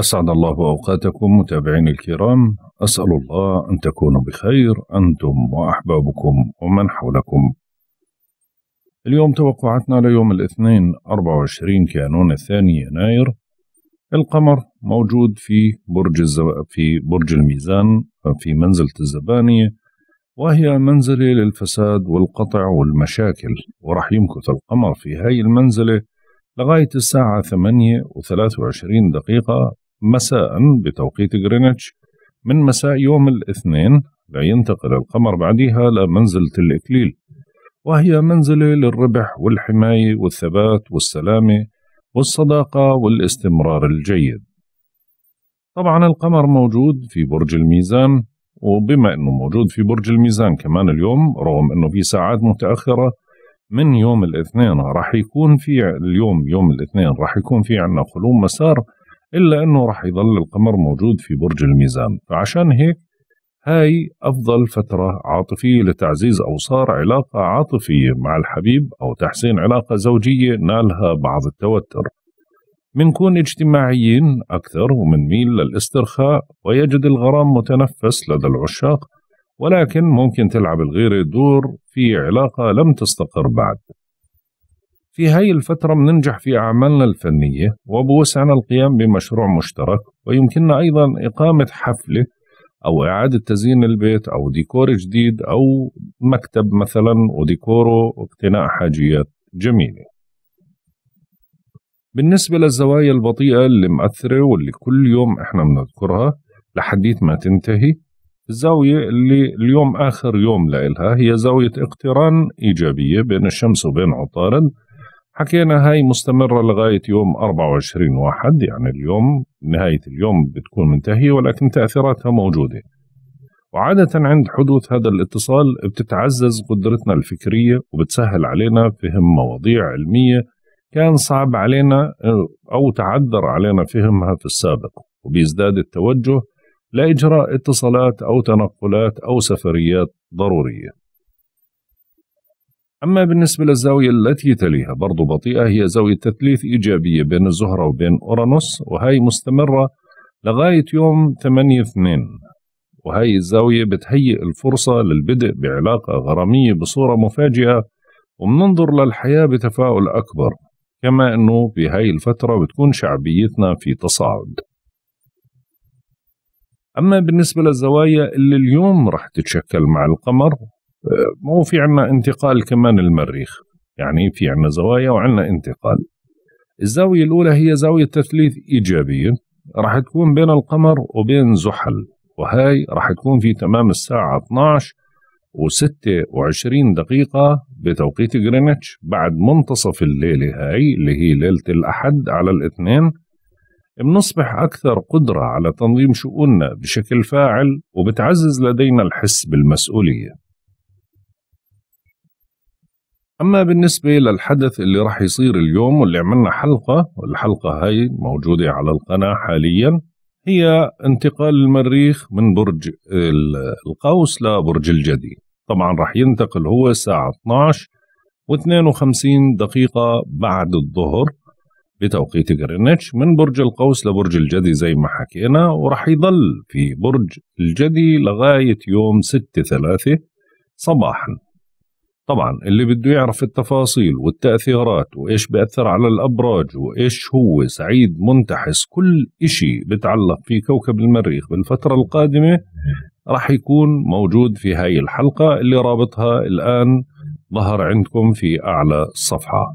أسعد الله أوقاتكم متابعين الكرام أسأل الله أن تكونوا بخير أنتم وأحبابكم ومن حولكم اليوم توقعاتنا ليوم الاثنين 24 كانون الثاني يناير القمر موجود في برج الزب... في برج الميزان في منزلة الزبانية وهي منزلة للفساد والقطع والمشاكل ورح يمكث القمر في هاي المنزلة لغاية الساعة ثمانية وثلاث وعشرين دقيقة مساء بتوقيت غرينتش من مساء يوم الاثنين لينتقل القمر بعدها لمنزلة الإكليل وهي منزلة للربح والحماية والثبات والسلامة والصداقة والاستمرار الجيد طبعا القمر موجود في برج الميزان وبما أنه موجود في برج الميزان كمان اليوم رغم أنه في ساعات متأخرة من يوم الاثنين راح يكون في اليوم يوم الاثنين راح يكون في عندنا خلوم مسار إلا أنه راح يضل القمر موجود في برج الميزان فعشان هيك هاي أفضل فترة عاطفية لتعزيز أوصار علاقة عاطفية مع الحبيب أو تحسين علاقة زوجية نالها بعض التوتر منكون اجتماعيين أكثر ومنميل للاسترخاء ويجد الغرام متنفس لدى العشاق ولكن ممكن تلعب الغيرة دور في علاقة لم تستقر بعد في هاي الفترة بننجح في أعمالنا الفنية وبوسعنا القيام بمشروع مشترك ويمكننا أيضا إقامة حفلة أو إعادة تزيين البيت أو ديكور جديد أو مكتب مثلا وديكوره واقتناء حاجيات جميلة بالنسبة للزوايا البطيئة اللي مأثرة واللي كل يوم إحنا بنذكرها لحديت ما تنتهي الزاوية اللي اليوم آخر يوم لإلها هي زاوية اقتران إيجابية بين الشمس وبين عطارد حكينا هاي مستمرة لغاية يوم 24 واحد يعني اليوم نهاية اليوم بتكون منتهية ولكن تأثيراتها موجودة وعادة عند حدوث هذا الاتصال بتتعزز قدرتنا الفكرية وبتسهل علينا فهم مواضيع علمية كان صعب علينا أو تعذر علينا فهمها في السابق وبيزداد التوجه لإجراء اتصالات أو تنقلات أو سفريات ضرورية أما بالنسبة للزاوية التي تليها برضو بطيئة هي زاوية تثليث إيجابية بين الزهرة وبين أورانوس وهي مستمرة لغاية يوم 8 اثنين وهي الزاوية بتهيئ الفرصة للبدء بعلاقة غرامية بصورة مفاجئة وبننظر للحياة بتفاؤل أكبر كما أنه بهاي الفترة بتكون شعبيتنا في تصاعد أما بالنسبة للزوايا اللي اليوم رح تتشكل مع القمر مو في عنا انتقال كمان المريخ يعني في عنا زوايا وعنا انتقال الزاوية الأولى هي زاوية تثليث إيجابية راح تكون بين القمر وبين زحل وهاي راح تكون في تمام الساعة 12 و26 دقيقة بتوقيت جرينتش بعد منتصف الليلة هاي اللي هي ليلة الأحد على الاثنين بنصبح أكثر قدرة على تنظيم شؤوننا بشكل فاعل وبتعزز لدينا الحس بالمسؤولية أما بالنسبة للحدث اللي راح يصير اليوم واللي عملنا حلقة والحلقة هاي موجودة على القناة حاليا هي انتقال المريخ من برج القوس لبرج الجدي طبعا راح ينتقل هو الساعة 12 و52 دقيقة بعد الظهر بتوقيت غرينتش من برج القوس لبرج الجدي زي ما حكينا وراح يضل في برج الجدي لغاية يوم 6 3 صباحاً طبعا اللي بده يعرف التفاصيل والتأثيرات وإيش بأثر على الأبراج وإيش هو سعيد منتحس كل إشي بتعلق في كوكب المريخ بالفترة القادمة راح يكون موجود في هاي الحلقة اللي رابطها الآن ظهر عندكم في أعلى الصفحة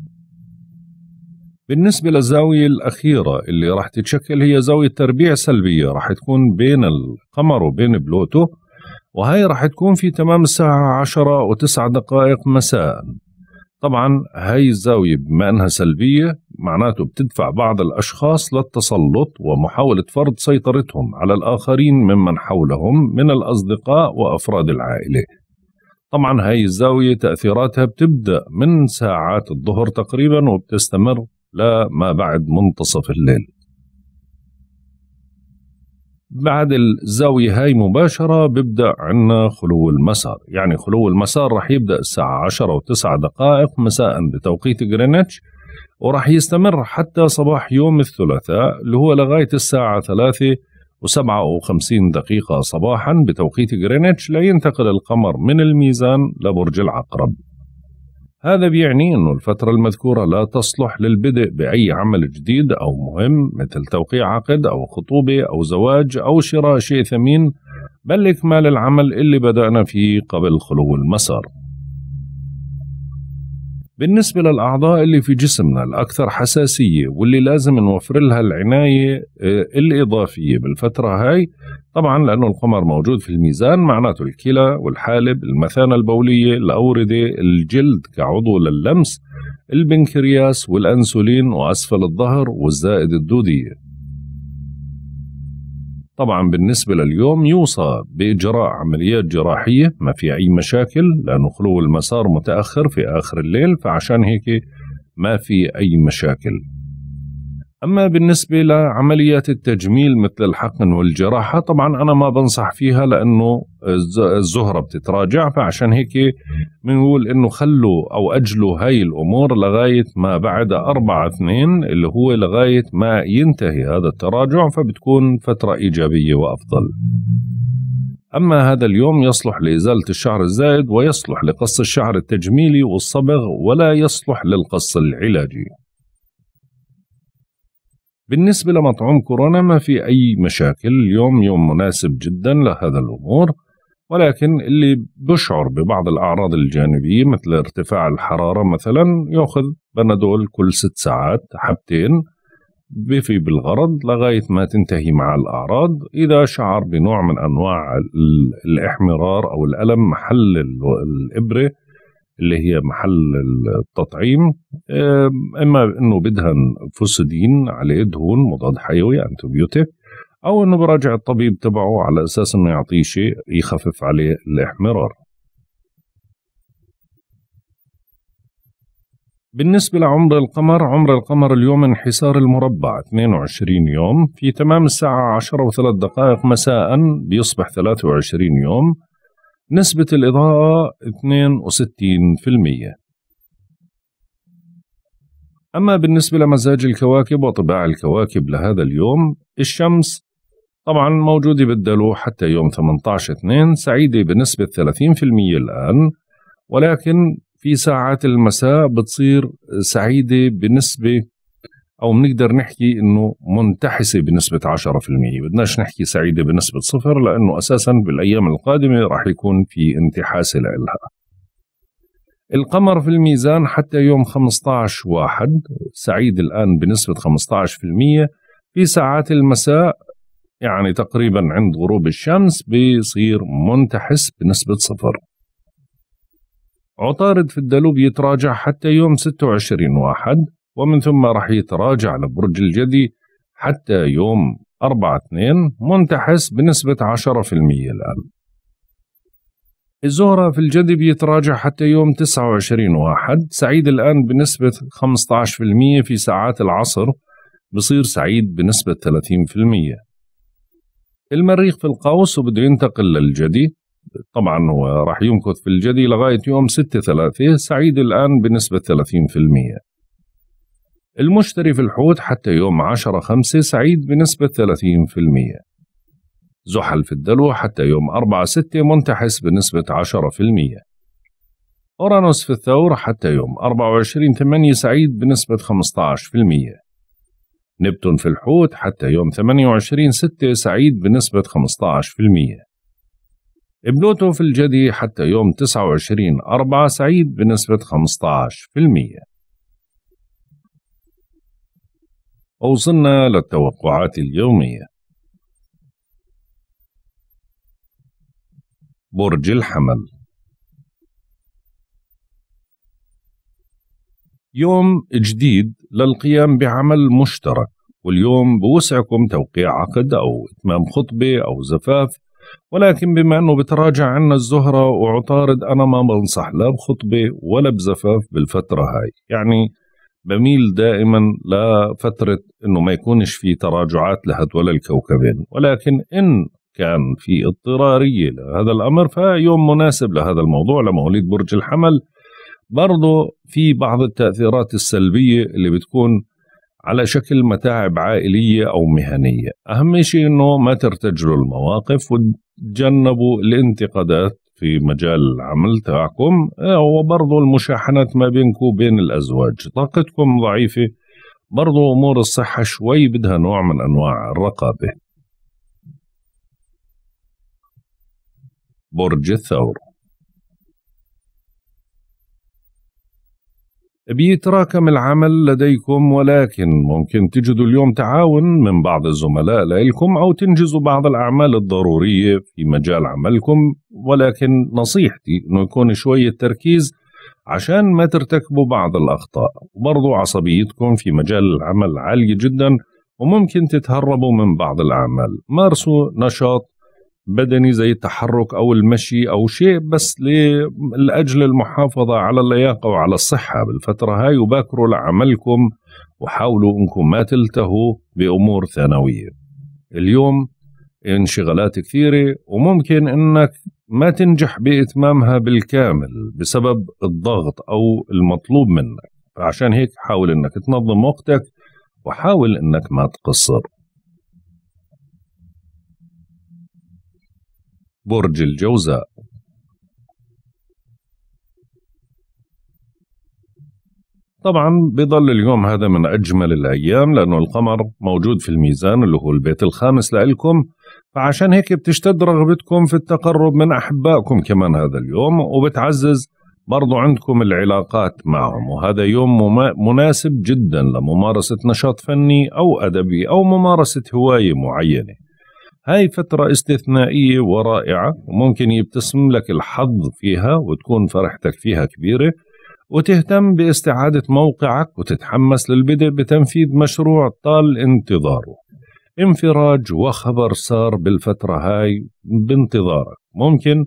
بالنسبة للزاوية الأخيرة اللي راح تتشكل هي زاوية تربيع سلبية راح تكون بين القمر وبين بلوتو وهي راح تكون في تمام الساعة عشرة وتسعة دقائق مساء طبعا هاي الزاوية بما أنها سلبية معناته بتدفع بعض الأشخاص للتسلط ومحاولة فرض سيطرتهم على الآخرين ممن حولهم من الأصدقاء وأفراد العائلة طبعا هاي الزاوية تأثيراتها بتبدأ من ساعات الظهر تقريبا وبتستمر لما بعد منتصف الليل بعد الزاوية هاي مباشرة ببدأ عنا خلو المسار يعني خلو المسار رح يبدأ الساعة 10 و9 دقائق مساء بتوقيت غرينتش ورح يستمر حتى صباح يوم الثلاثاء اللي هو لغاية الساعة 3 و57 دقيقة صباحا بتوقيت غرينتش لينتقل القمر من الميزان لبرج العقرب هذا بيعني أن الفترة المذكورة لا تصلح للبدء بأي عمل جديد أو مهم مثل توقيع عقد أو خطوبة أو زواج أو شراء شيء ثمين بل إكمال العمل اللي بدأنا فيه قبل خلو المسار بالنسبة للأعضاء اللي في جسمنا الأكثر حساسية واللي لازم نوفر لها العناية آه، الإضافية بالفترة هاي طبعا لأنه القمر موجود في الميزان معناته الكلى والحالب المثانة البولية الأوردة الجلد كعضو لللمس البنكرياس والأنسولين وأسفل الظهر والزائد الدودية طبعا بالنسبة لليوم يوصى بإجراء عمليات جراحية ما في أي مشاكل لأنه خلو المسار متأخر في آخر الليل فعشان هيك ما في أي مشاكل أما بالنسبة لعمليات التجميل مثل الحقن والجراحة طبعا أنا ما بنصح فيها لأنه الزهرة بتتراجع فعشان هيك بنقول إنه خلوا أو أجلوا هاي الأمور لغاية ما بعد أربعة اثنين اللي هو لغاية ما ينتهي هذا التراجع فبتكون فترة إيجابية وأفضل أما هذا اليوم يصلح لإزالة الشعر الزائد ويصلح لقص الشعر التجميلي والصبغ ولا يصلح للقص العلاجي بالنسبة لمطعوم كورونا ما في أي مشاكل اليوم يوم مناسب جدا لهذا الأمور ولكن اللي بشعر ببعض الأعراض الجانبية مثل ارتفاع الحرارة مثلا يأخذ بنادول كل ست ساعات حبتين بفي بالغرض لغاية ما تنتهي مع الأعراض إذا شعر بنوع من أنواع الإحمرار أو الألم محل الإبرة اللي هي محل التطعيم اما انه بدهن فوسيدين عليه دهون مضاد حيوي انتبيوتيك او انه براجع الطبيب تبعه على اساس انه يعطيه شيء يخفف عليه الاحمرار بالنسبة لعمر القمر عمر القمر اليوم انحسار المربع 22 يوم في تمام الساعة 10 و3 دقائق مساء بيصبح 23 يوم نسبة الإضاءة 62% أما بالنسبة لمزاج الكواكب وطباع الكواكب لهذا اليوم الشمس طبعا موجودة بالدلو حتى يوم 18/2 سعيدة بنسبة 30% الآن ولكن في ساعات المساء بتصير سعيدة بنسبة او بنقدر نحكي انه منتحسه بنسبه 10% بدناش نحكي سعيده بنسبه صفر لانه اساسا بالايام القادمه راح يكون في انتحاسه لها القمر في الميزان حتى يوم 15 واحد سعيد الآن بنسبة 15% في ساعات المساء يعني تقريبا عند غروب الشمس بيصير منتحس بنسبة صفر عطارد في الدلوب يتراجع حتى يوم 26 واحد ومن ثم راح يتراجع لبرج الجدي حتى يوم 4 2 منتحس بنسبة 10% الآن الزهرة في الجدي بيتراجع حتى يوم 29 1 سعيد الآن بنسبة 15% في ساعات العصر بصير سعيد بنسبة 30% المريخ في القوس وبده ينتقل للجدي طبعا هو راح يمكث في الجدي لغاية يوم 6 3 سعيد الآن بنسبة 30% المشتري في الحوت حتى يوم 10 5 سعيد بنسبة 30% زحل في الدلو حتى يوم 4 6 منتحس بنسبة 10% أورانوس في الثور حتى يوم 24 8 سعيد بنسبة 15% نبتون في الحوت حتى يوم 28 6 سعيد بنسبة 15% بلوتو في الجدي حتى يوم 29 4 سعيد بنسبة 15% ووصلنا للتوقعات اليومية برج الحمل يوم جديد للقيام بعمل مشترك واليوم بوسعكم توقيع عقد أو إتمام خطبة أو زفاف ولكن بما أنه بتراجع عنا الزهرة وعطارد أنا ما بنصح لا بخطبة ولا بزفاف بالفترة هاي يعني بميل دائما لفترة أنه ما يكونش في تراجعات لهدول الكوكبين ولكن إن كان في اضطرارية لهذا الأمر فيوم مناسب لهذا الموضوع لمواليد برج الحمل برضو في بعض التأثيرات السلبية اللي بتكون على شكل متاعب عائلية أو مهنية أهم شيء أنه ما ترتجلوا المواقف وتجنبوا الانتقادات في مجال العمل تاعكم آه، وبرضو المشاحنات ما بينك وبين الأزواج طاقتكم ضعيفة برضو أمور الصحة شوي بدها نوع من أنواع الرقابة برج الثور بيتراكم العمل لديكم ولكن ممكن تجدوا اليوم تعاون من بعض الزملاء لكم أو تنجزوا بعض الأعمال الضرورية في مجال عملكم ولكن نصيحتي أنه يكون شوية تركيز عشان ما ترتكبوا بعض الأخطاء وبرضو عصبيتكم في مجال العمل عالية جدا وممكن تتهربوا من بعض الأعمال مارسوا نشاط بدني زي التحرك أو المشي أو شيء بس لأجل المحافظة على اللياقة وعلى الصحة بالفترة هاي وباكروا لعملكم وحاولوا أنكم ما تلتهوا بأمور ثانوية اليوم انشغالات كثيرة وممكن أنك ما تنجح بإتمامها بالكامل بسبب الضغط أو المطلوب منك فعشان هيك حاول أنك تنظم وقتك وحاول أنك ما تقصر برج الجوزاء طبعا بضل اليوم هذا من أجمل الأيام لأنه القمر موجود في الميزان اللي هو البيت الخامس لإلكم فعشان هيك بتشتد رغبتكم في التقرب من أحبائكم كمان هذا اليوم وبتعزز برضو عندكم العلاقات معهم وهذا يوم مناسب جدا لممارسة نشاط فني أو أدبي أو ممارسة هواية معينة هاي فترة استثنائية ورائعة وممكن يبتسم لك الحظ فيها وتكون فرحتك فيها كبيرة وتهتم باستعادة موقعك وتتحمس للبدء بتنفيذ مشروع طال انتظاره انفراج وخبر صار بالفترة هاي بانتظارك ممكن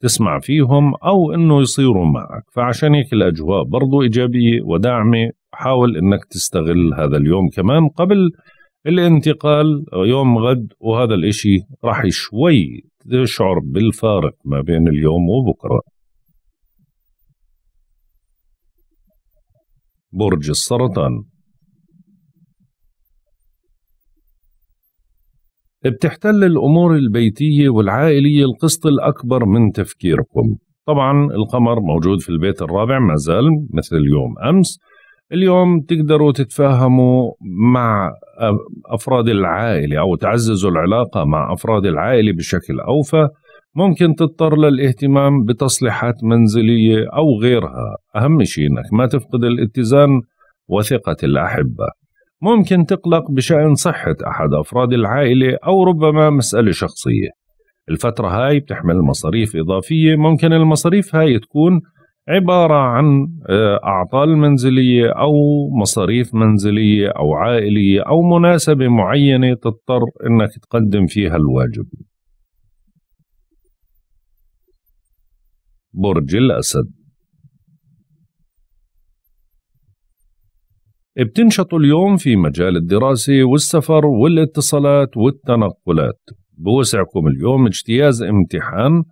تسمع فيهم أو إنه يصيروا معك فعشان هيك الأجواء برضو إيجابية وداعمة حاول إنك تستغل هذا اليوم كمان قبل الانتقال يوم غد وهذا الإشي راح شوي تشعر بالفارق ما بين اليوم وبكرة برج السرطان بتحتل الأمور البيتية والعائلية القسط الأكبر من تفكيركم طبعا القمر موجود في البيت الرابع ما زال مثل اليوم أمس اليوم تقدروا تتفاهموا مع افراد العائله او تعززوا العلاقه مع افراد العائله بشكل اوفى ممكن تضطر للاهتمام بتصليحات منزليه او غيرها اهم شيء انك ما تفقد الاتزان وثقه الاحبه ممكن تقلق بشان صحه احد افراد العائله او ربما مساله شخصيه الفتره هاي بتحمل مصاريف اضافيه ممكن المصاريف هاي تكون عبارة عن آه، أعطال منزلية أو مصاريف منزلية أو عائلية أو مناسبة معينة تضطر أنك تقدم فيها الواجب برج الأسد بتنشط اليوم في مجال الدراسة والسفر والاتصالات والتنقلات بوسعكم اليوم اجتياز امتحان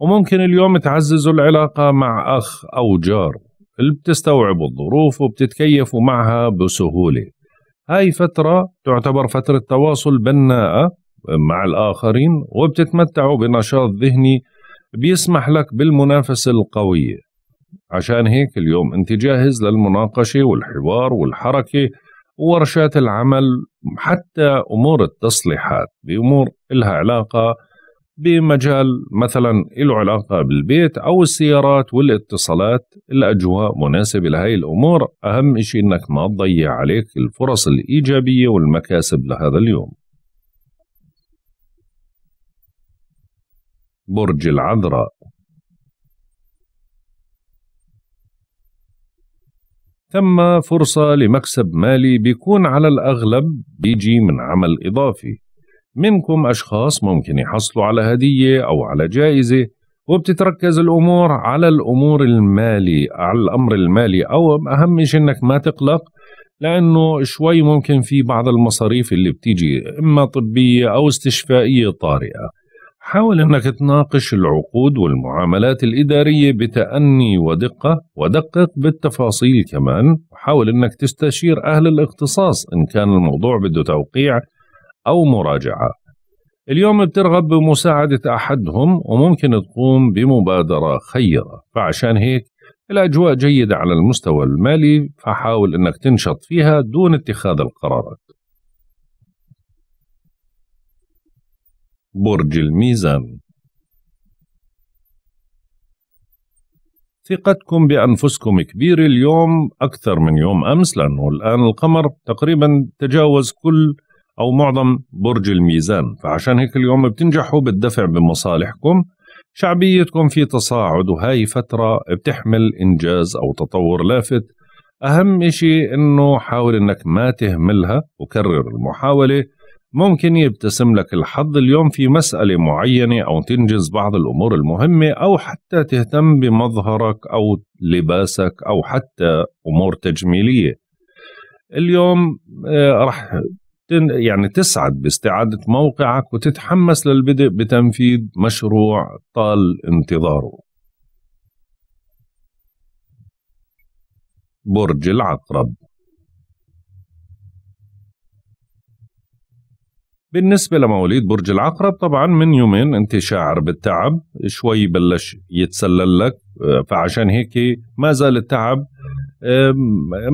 وممكن اليوم تعززوا العلاقة مع أخ أو جار اللي بتستوعبوا الظروف وبتتكيفوا معها بسهولة هاي فترة تعتبر فترة تواصل بناءة مع الآخرين وبتتمتعوا بنشاط ذهني بيسمح لك بالمنافسة القوية عشان هيك اليوم أنت جاهز للمناقشة والحوار والحركة وورشات العمل حتى أمور التصليحات بأمور إلها علاقة بمجال مثلا له علاقة بالبيت أو السيارات والاتصالات الأجواء مناسبة لهي الأمور أهم شيء أنك ما تضيع عليك الفرص الإيجابية والمكاسب لهذا اليوم برج العذراء ثم فرصة لمكسب مالي بيكون على الأغلب بيجي من عمل إضافي منكم أشخاص ممكن يحصلوا على هدية أو على جائزة وبتتركز الأمور على الأمور المالي على الأمر المالي أو أهم شيء إنك ما تقلق لأنه شوي ممكن في بعض المصاريف اللي بتيجي إما طبية أو استشفائية طارئة حاول أنك تناقش العقود والمعاملات الإدارية بتأني ودقة ودقق بالتفاصيل كمان وحاول أنك تستشير أهل الاختصاص إن كان الموضوع بده توقيع أو مراجعة اليوم بترغب بمساعدة أحدهم وممكن تقوم بمبادرة خيرة فعشان هيك الأجواء جيدة على المستوى المالي فحاول أنك تنشط فيها دون اتخاذ القرارات برج الميزان ثقتكم بأنفسكم كبيرة اليوم أكثر من يوم أمس لأنه الآن القمر تقريبا تجاوز كل أو معظم برج الميزان فعشان هيك اليوم بتنجحوا بالدفع بمصالحكم شعبيتكم في تصاعد وهاي فترة بتحمل إنجاز أو تطور لافت أهم إشي إنه حاول إنك ما تهملها وكرر المحاولة ممكن يبتسم لك الحظ اليوم في مسألة معينة أو تنجز بعض الأمور المهمة أو حتى تهتم بمظهرك أو لباسك أو حتى أمور تجميلية اليوم آه، رح يعني تسعد باستعادة موقعك وتتحمس للبدء بتنفيذ مشروع طال انتظاره برج العقرب بالنسبة لمواليد برج العقرب طبعا من يومين انت شاعر بالتعب شوي بلش يتسلل لك فعشان هيك ما زال التعب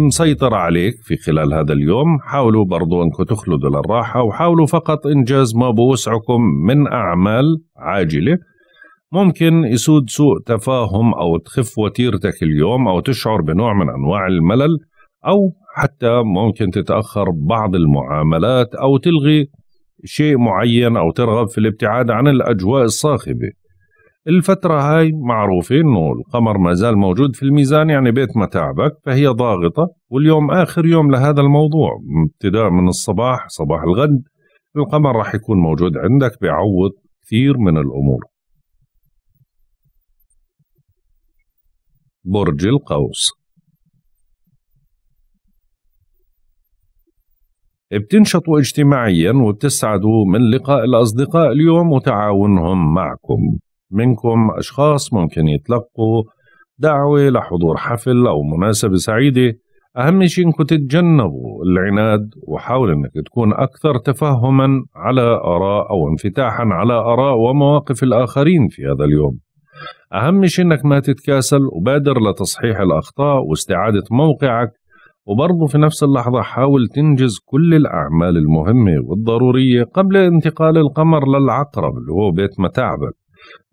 مسيطرة عليك في خلال هذا اليوم حاولوا برضو أنكم تخلدوا للراحة وحاولوا فقط إنجاز ما بوسعكم من أعمال عاجلة ممكن يسود سوء تفاهم أو تخف وتيرتك اليوم أو تشعر بنوع من أنواع الملل أو حتى ممكن تتأخر بعض المعاملات أو تلغي شيء معين أو ترغب في الابتعاد عن الأجواء الصاخبة الفترة هاي معروفة انه القمر ما زال موجود في الميزان يعني بيت متاعبك فهي ضاغطة واليوم اخر يوم لهذا الموضوع ابتداء من الصباح صباح الغد القمر راح يكون موجود عندك بيعوض كثير من الامور برج القوس بتنشطوا اجتماعيا وبتسعدوا من لقاء الأصدقاء اليوم وتعاونهم معكم منكم أشخاص ممكن يتلقوا دعوة لحضور حفل أو مناسبة سعيدة أهم شيء إنكم تتجنبوا العناد وحاول إنك تكون أكثر تفهما على آراء أو انفتاحا على آراء ومواقف الآخرين في هذا اليوم أهم شيء إنك ما تتكاسل وبادر لتصحيح الأخطاء واستعادة موقعك وبرضه في نفس اللحظة حاول تنجز كل الأعمال المهمة والضرورية قبل انتقال القمر للعقرب اللي هو بيت متاعبك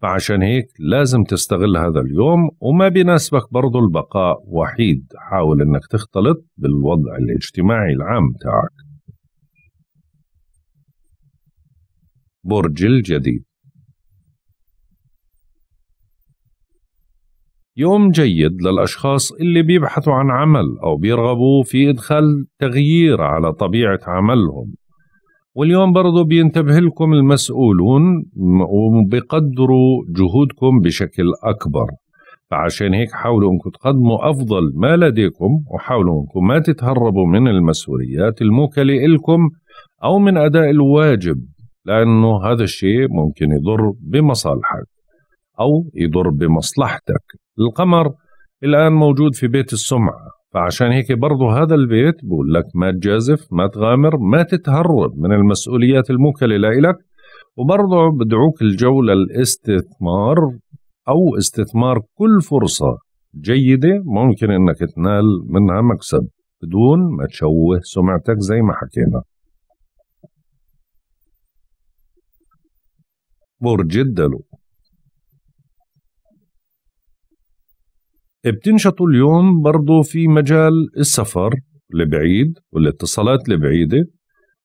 فعشان هيك لازم تستغل هذا اليوم وما بيناسبك برضه البقاء وحيد حاول انك تختلط بالوضع الاجتماعي العام تاعك برج الجديد يوم جيد للأشخاص اللي بيبحثوا عن عمل أو بيرغبوا في إدخال تغيير على طبيعة عملهم واليوم برضو بينتبه لكم المسؤولون وبيقدروا جهودكم بشكل أكبر فعشان هيك حاولوا انكم تقدموا افضل ما لديكم وحاولوا انكم ما تتهربوا من المسؤوليات الموكله لكم او من اداء الواجب لانه هذا الشيء ممكن يضر بمصالحك او يضر بمصلحتك القمر الان موجود في بيت السمعه فعشان هيك برضه هذا البيت بقول لك ما تجازف ما تغامر ما تتهرب من المسؤوليات الموكلة لك وبرضه بدعوك الجو للاستثمار أو استثمار كل فرصة جيدة ممكن أنك تنال منها مكسب بدون ما تشوه سمعتك زي ما حكينا برج الدلو بتنشطوا اليوم برضو في مجال السفر لبعيد والاتصالات البعيدة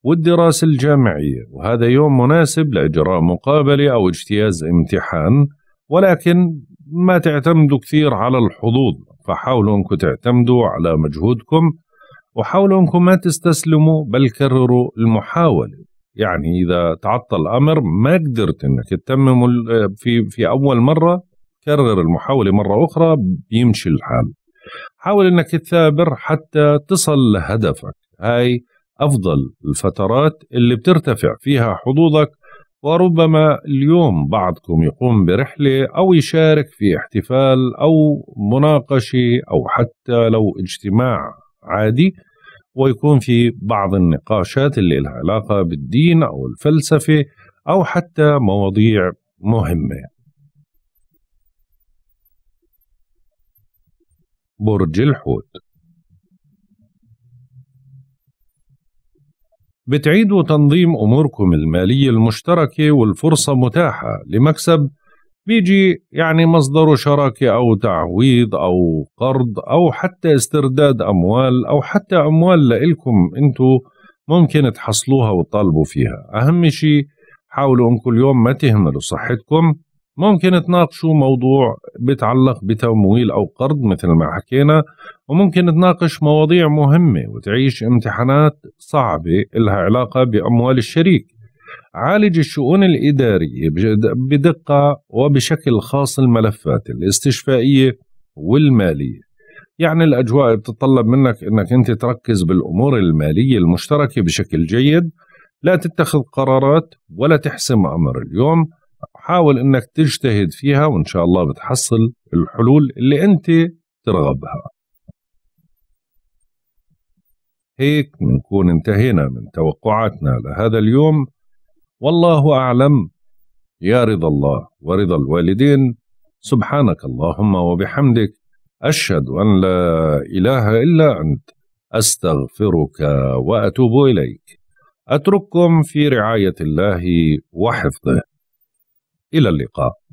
والدراسة الجامعية وهذا يوم مناسب لإجراء مقابلة أو اجتياز امتحان ولكن ما تعتمدوا كثير على الحظوظ فحاولوا أنكم تعتمدوا على مجهودكم وحاولوا أنكم ما تستسلموا بل كرروا المحاولة يعني إذا تعطل الأمر ما قدرت أنك تتمم في, في أول مرة كرر المحاولة مرة أخرى بيمشي الحال حاول أنك تثابر حتى تصل لهدفك هاي أفضل الفترات اللي بترتفع فيها حظوظك وربما اليوم بعضكم يقوم برحلة أو يشارك في احتفال أو مناقشة أو حتى لو اجتماع عادي ويكون في بعض النقاشات اللي لها علاقة بالدين أو الفلسفة أو حتى مواضيع مهمة برج الحوت بتعيدوا تنظيم أموركم المالية المشتركة والفرصة متاحة لمكسب بيجي يعني مصدره شراكة أو تعويض أو قرض أو حتى استرداد أموال أو حتى أموال لإلكم أنتوا ممكن تحصلوها وتطالبوا فيها أهم شيء حاولوا أنكم اليوم ما تهملوا صحتكم ممكن تناقشوا موضوع بتعلق بتمويل أو قرض مثل ما حكينا وممكن تناقش مواضيع مهمة وتعيش امتحانات صعبة لها علاقة بأموال الشريك عالج الشؤون الإدارية بدقة وبشكل خاص الملفات الاستشفائية والمالية يعني الأجواء بتتطلب منك أنك أنت تركز بالأمور المالية المشتركة بشكل جيد لا تتخذ قرارات ولا تحسم أمر اليوم حاول انك تجتهد فيها وان شاء الله بتحصل الحلول اللي انت ترغبها هيك بنكون انتهينا من توقعاتنا لهذا اليوم والله اعلم يا رضا الله ورضا الوالدين سبحانك اللهم وبحمدك اشهد ان لا اله الا انت استغفرك واتوب اليك اترككم في رعايه الله وحفظه إلى اللقاء